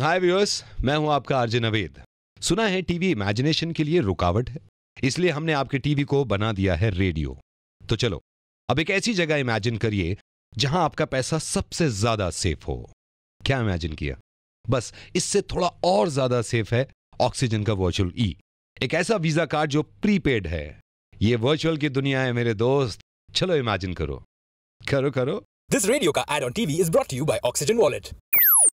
हाय viewers मैं हूं आपका आरजे नवेद सुना है टीवी इमेजिनेशन के लिए रुकावट है इसलिए हमने आपके टीवी को बना दिया है रेडियो तो चलो अब एक ऐसी जगह इमेजिन करिए जहां आपका पैसा सबसे ज्यादा सेफ हो क्या इमेजिन किया बस इससे थोड़ा और ज्यादा सेफ है ऑक्सीजन का वर्चुअल ई एक ऐसा वीजा कार्ड जो प्रीपेड है ये वर्चुअल की दुनिया है मेरे दोस्त चलो इमेजिन करो करो करो दिस रेडियो का ad on TV is brought you by oxygen wallet